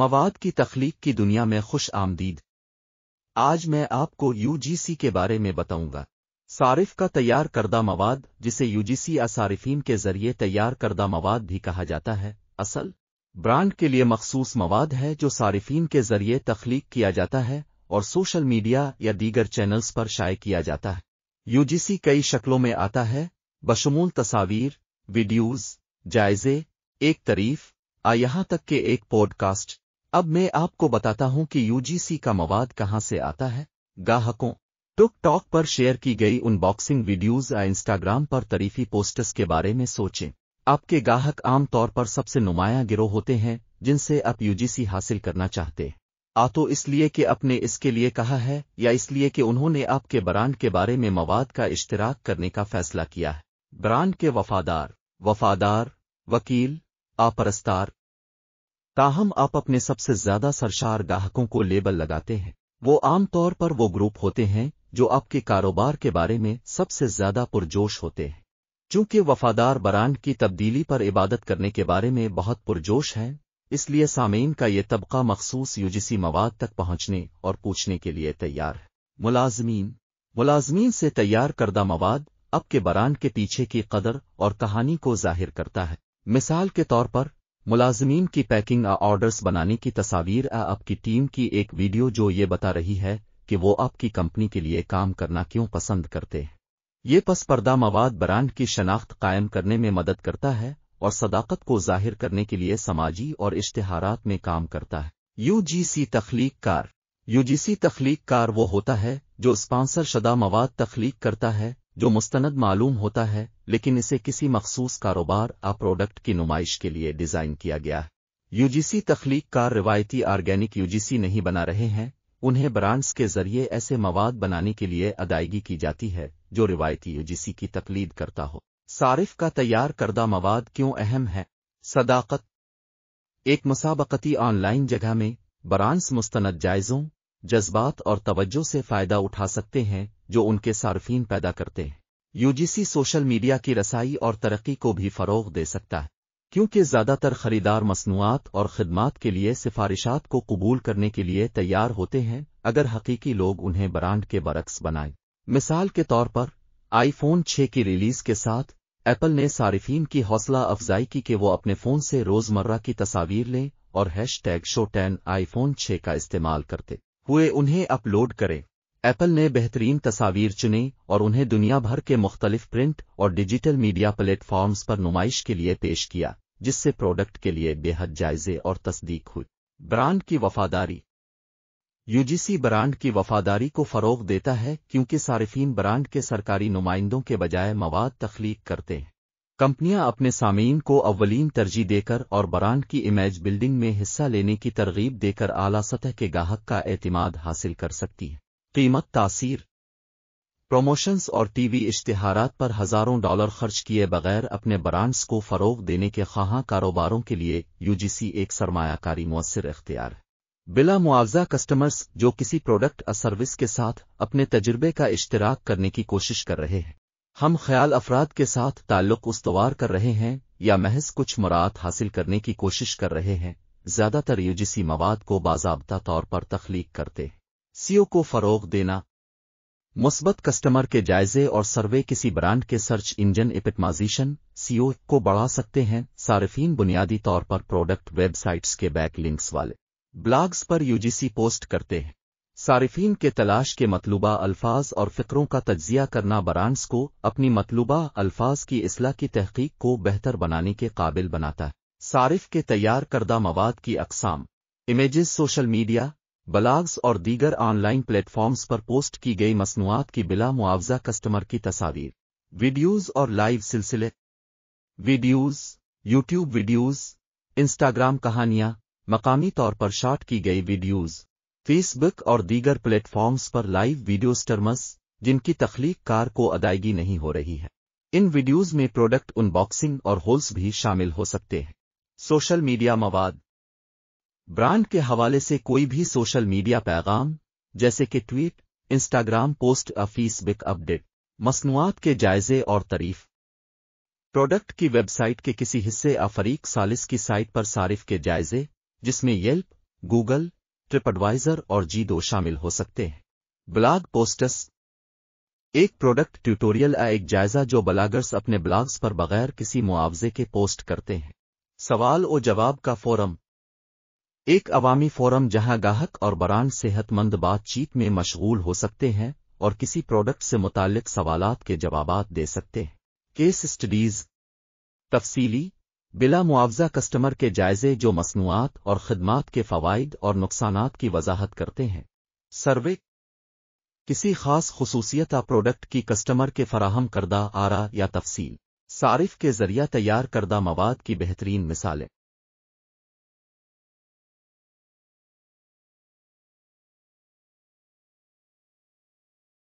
मवाद की तख्लीक की दुनिया में खुश आमदीद आज मैं आपको यूजीसी के बारे में बताऊंगा सारिफ का तैयार करदा मवाद जिसे यूजीसी असारिफीन के जरिए तैयार करदा मवाद भी कहा जाता है असल ब्रांड के लिए मखसूस मवाद है जो सारिफिन के जरिए तख्लीक किया जाता है और सोशल मीडिया या दीगर चैनल्स पर शाये किया जाता है यूजीसी कई शक्लों में आता है बशमूल तस्वीर वीडियोज़ जायजे एक तरीफ आ यहां तक के एक पॉडकास्ट अब मैं आपको बताता हूं कि यूजीसी का मवाद कहां से आता है गाहकों टुक टॉक पर शेयर की गई अनबॉक्सिंग वीडियोज या इंस्टाग्राम पर तरीफी पोस्टर्स के बारे में सोचें आपके गाहक आमतौर पर सबसे नुमाया गिरोह होते हैं जिनसे आप यूजीसी हासिल करना चाहते हैं आ तो इसलिए कि आपने इसके लिए कहा है या इसलिए कि उन्होंने आपके ब्रांड के बारे में मवाद का इश्तराक करने का फैसला किया है ब्रांड के वफादार वफादार वकील आपरस्तार ताहम आप अपने सबसे ज्यादा सरशार गाहकों को लेबल लगाते हैं वो आमतौर पर वो ग्रुप होते हैं जो आपके कारोबार के बारे में सबसे ज्यादा पुरजोश होते हैं चूंकि वफादार ब्रांड की तब्दीली पर इबादत करने के बारे में बहुत पुरजोश है इसलिए सामीन का ये तबका मखसूस यूजीसी मवाद तक पहुंचने और पूछने के लिए तैयार है मुलाजमीन मुलाजमीन से तैयार करदा मवाद आपके के बरान के पीछे की कदर और कहानी को जाहिर करता है मिसाल के तौर पर मुलाजमीन की पैकिंग ऑर्डर्स बनाने की तस्वीर आपकी टीम की एक वीडियो जो ये बता रही है कि वो आपकी कंपनी के लिए काम करना क्यों पसंद करते हैं ये पसपर्दा मवाद ब्रांड की शनाख्त कायम करने में मदद करता है और सदाकत को जाहिर करने के लिए समाजी और इश्तहारात में काम करता है यूजीसी तख्लीक कार यूजीसी तख्लीक कार वो होता है जो स्पॉन्सर शदा मवाद तख्लीक करता है जो मुस्तंद मालूम होता है लेकिन इसे किसी मखसूस कारोबार या प्रोडक्ट की नुमाइश के लिए डिज़ाइन किया गया है यूजीसी तख्लीक कार रिवायती आर्गेनिक यूजीसी नहीं बना रहे हैं उन्हें ब्रांड्स के जरिए ऐसे मवाद बनाने के लिए अदायगी की जाती है जो रिवायती यूजीसी की तकलीद करता हो सारिफ का तैयार करदा मवाद क्यों अहम है सदाकत एक मसाबकती ऑनलाइन जगह में ब्रांड्स मुस्तंद जायज़ों जज्बात और तवज्जो से फ़ायदा उठा सकते हैं जो उनके सार्फिन पैदा करते हैं यूजीसी सोशल मीडिया की रसाई और तरक्की को भी फ़रोग दे सकता है क्योंकि ज़्यादातर खरीदार मसनूआत और ख़दमात के लिए सिफारिशात को कबूल करने के लिए तैयार होते हैं अगर हकीकी लोग उन्हें ब्रांड के बरक्स बनाएं मिसाल के तौर पर आईफोन 6 की रिलीज़ के साथ एप्पल ने सारिफीन की हौसला अफजाई की कि वो अपने फ़ोन से रोज़मर्रा की तस्वीर लें और hashtag shot on phone 6 का इस्तेमाल करते हुए उन्हें अपलोड करें एप्पल ने बेहतरीन तस्वीर चुने और उन्हें दुनिया भर के मुख्तलिफ प्रिंट और डिजिटल मीडिया प्लेटफॉर्म्स पर नुमाइश के लिए पेश किया जिससे प्रोडक्ट के लिए बेहद जायजे और तस्दीक हुई ब्रांड की वफादारी यूजीसी ब्रांड की वफादारी को फ़रोग देता है क्योंकि सार्फिन ब्रांड के सरकारी नुमाइंदों के बजाय मवाद तख्लीक करते हैं कंपनियां अपने सामीन को अव्वलीन तरजीह देकर और ब्रांड की इमेज बिल्डिंग में हिस्सा लेने की तरगीब देकर आला सतह के गाहक का एतमाद हासिल कर सकती हैं कीमत तासीर प्रमोशंस और टीवी इश्तहारात पर हज़ारों डॉलर खर्च किए बगैर अपने ब्रांड्स को फ़रोग देने के ख्वाह कारोबारों के लिए यूजीसी एक सरमायाकारी मौसर अख्तियार है बिला मुआवजा कस्टमर्स जो किसी प्रोडक्ट या सर्विस के साथ अपने तजुर्बे का इश्तराक करने की कोशिश कर रहे हैं हम ख्याल अफराद के साथ ताल्लुक उसवार कर रहे हैं या महज कुछ मुराद हासिल करने की कोशिश कर रहे हैं ज्यादातर यूजीसी मवाद को बाजाबता तौर पर तख्लीक करते सीओ को फ़रोग देना मुस्बत कस्टमर के जायजे और सर्वे किसी ब्रांड के सर्च इंजन इपिटमाइजेशन सीओ को बढ़ा सकते हैं सार्फिन बुनियादी तौर पर प्रोडक्ट वेबसाइट्स के बैकलिंक्स वाले ब्लॉग्स पर यूजीसी पोस्ट करते हैं सारिफिन के तलाश के मतलूबा अल्फाज और फ़िक्रों का तजिया करना ब्रांड्स को अपनी मतलूबा अल्फाज की असलाह की तहकीक को बेहतर बनाने के काबिल बनाता है सारिफ के तैयार करदा मवाद की अकसाम इमेज सोशल मीडिया ब्लाग्स और दीगर ऑनलाइन प्लेटफॉर्म्स पर पोस्ट की गई मसनूआत की बिला मुआवजा कस्टमर की तस्वीर वीडियोज़ और लाइव सिलसिले वीडियोज़ यूट्यूब वीडियोज़ इंस्टाग्राम कहानियां मकामी तौर पर शॉट की गई वीडियोज़ फेसबुक और दीगर प्लेटफॉर्म्स पर लाइव वीडियो स्टर्मस जिनकी तख्लीक कार को अदायगी नहीं हो रही है इन वीडियोज में प्रोडक्ट अनबॉक्सिंग और होल्स भी शामिल हो सकते हैं सोशल मीडिया मवाद ब्रांड के हवाले से कोई भी सोशल मीडिया पैगाम जैसे कि ट्वीट इंस्टाग्राम पोस्ट या फेसबुक अपडेट मसनूआत के जायजे और तारीफ प्रोडक्ट की वेबसाइट के किसी हिस्से या फरीक सालिस की साइट पर सारिफ के जायजे जिसमें येल्प गूगल ट्रिप एडवाइजर और जीडो शामिल हो सकते हैं ब्लॉग पोस्टस एक प्रोडक्ट ट्यूटोरियल या एक जायजा जो ब्लागर्स अपने ब्लॉग्स पर बगैर किसी मुआवजे के पोस्ट करते हैं सवाल और जवाब का फोरम एक अवामी फोरम जहां गाहक और ब्रांड सेहतमंद बातचीत में मशगूल हो सकते हैं और किसी प्रोडक्ट से मुतालिक सवालात के जवाब दे सकते हैं केस स्टडीज तफसीली बिला मुआवजा कस्टमर के जायजे जो मसनूआत और खदमात के फवायद और नुकसान की वजाहत करते हैं सर्वे किसी खास खसूसियत या प्रोडक्ट की कस्टमर के फराहम करदा आरा या तफसील सारिफ के जरिया तैयार करदा मवाद की बेहतरीन मिसालें